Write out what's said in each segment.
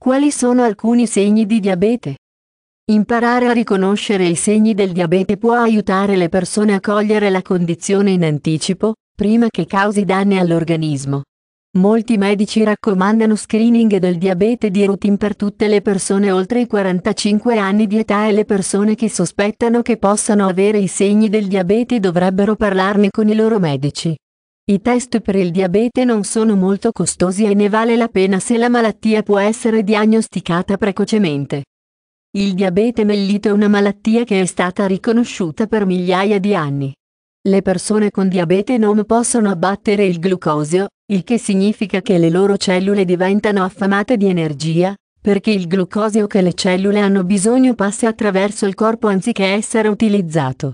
Quali sono alcuni segni di diabete? Imparare a riconoscere i segni del diabete può aiutare le persone a cogliere la condizione in anticipo, prima che causi danni all'organismo. Molti medici raccomandano screening del diabete di routine per tutte le persone oltre i 45 anni di età e le persone che sospettano che possano avere i segni del diabete dovrebbero parlarne con i loro medici. I test per il diabete non sono molto costosi e ne vale la pena se la malattia può essere diagnosticata precocemente. Il diabete mellito è una malattia che è stata riconosciuta per migliaia di anni. Le persone con diabete non possono abbattere il glucosio, il che significa che le loro cellule diventano affamate di energia, perché il glucosio che le cellule hanno bisogno passa attraverso il corpo anziché essere utilizzato.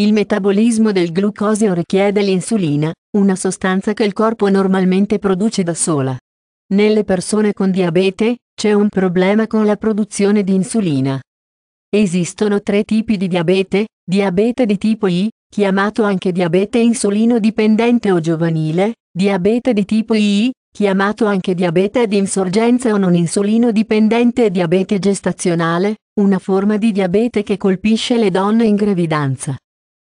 Il metabolismo del glucosio richiede l'insulina, una sostanza che il corpo normalmente produce da sola. Nelle persone con diabete, c'è un problema con la produzione di insulina. Esistono tre tipi di diabete, diabete di tipo I, chiamato anche diabete insulino dipendente o giovanile, diabete di tipo II, chiamato anche diabete ad insorgenza o non insulino dipendente e diabete gestazionale, una forma di diabete che colpisce le donne in gravidanza.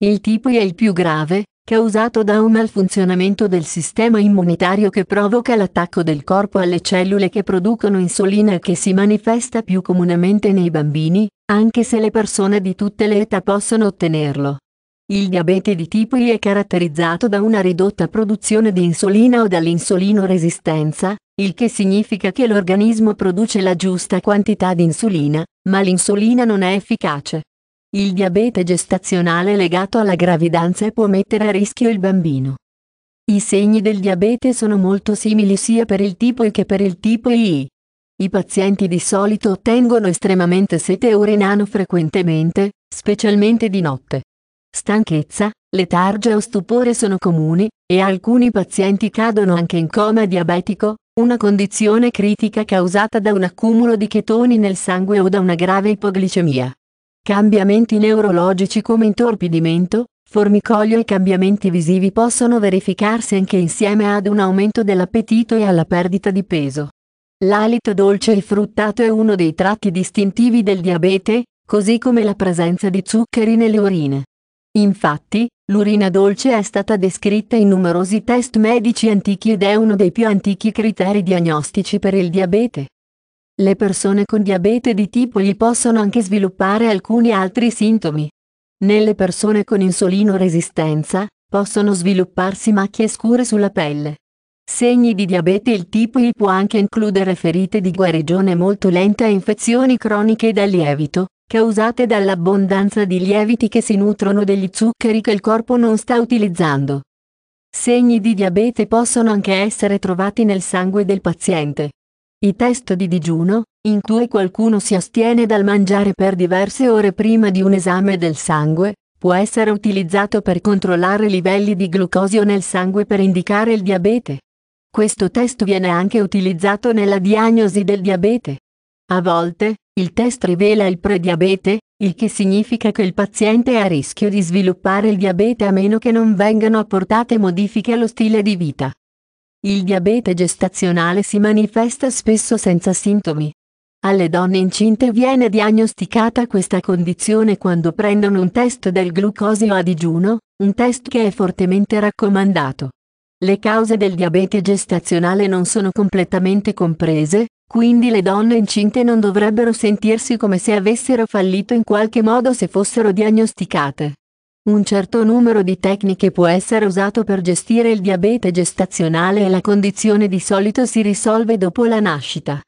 Il tipo è il più grave, causato da un malfunzionamento del sistema immunitario che provoca l'attacco del corpo alle cellule che producono insulina e che si manifesta più comunemente nei bambini, anche se le persone di tutte le età possono ottenerlo. Il diabete di tipo I è caratterizzato da una ridotta produzione di insulina o dall'insulino resistenza, il che significa che l'organismo produce la giusta quantità di insulina, ma l'insulina non è efficace. Il diabete gestazionale legato alla gravidanza può mettere a rischio il bambino. I segni del diabete sono molto simili sia per il tipo E che per il tipo I. I pazienti di solito ottengono estremamente sete e urinano frequentemente, specialmente di notte. Stanchezza, letargia o stupore sono comuni, e alcuni pazienti cadono anche in coma diabetico, una condizione critica causata da un accumulo di chetoni nel sangue o da una grave ipoglicemia. Cambiamenti neurologici come intorpidimento, formicolio e cambiamenti visivi possono verificarsi anche insieme ad un aumento dell'appetito e alla perdita di peso. L'alito dolce e fruttato è uno dei tratti distintivi del diabete, così come la presenza di zuccheri nelle urine. Infatti, l'urina dolce è stata descritta in numerosi test medici antichi ed è uno dei più antichi criteri diagnostici per il diabete. Le persone con diabete di tipo I possono anche sviluppare alcuni altri sintomi. Nelle persone con insulino resistenza, possono svilupparsi macchie scure sulla pelle. Segni di diabete il tipo I può anche includere ferite di guarigione molto lenta e infezioni croniche da lievito, causate dall'abbondanza di lieviti che si nutrono degli zuccheri che il corpo non sta utilizzando. Segni di diabete possono anche essere trovati nel sangue del paziente. I test di digiuno, in cui qualcuno si astiene dal mangiare per diverse ore prima di un esame del sangue, può essere utilizzato per controllare livelli di glucosio nel sangue per indicare il diabete. Questo test viene anche utilizzato nella diagnosi del diabete. A volte, il test rivela il prediabete, il che significa che il paziente è a rischio di sviluppare il diabete a meno che non vengano apportate modifiche allo stile di vita. Il diabete gestazionale si manifesta spesso senza sintomi. Alle donne incinte viene diagnosticata questa condizione quando prendono un test del glucosio a digiuno, un test che è fortemente raccomandato. Le cause del diabete gestazionale non sono completamente comprese, quindi le donne incinte non dovrebbero sentirsi come se avessero fallito in qualche modo se fossero diagnosticate. Un certo numero di tecniche può essere usato per gestire il diabete gestazionale e la condizione di solito si risolve dopo la nascita.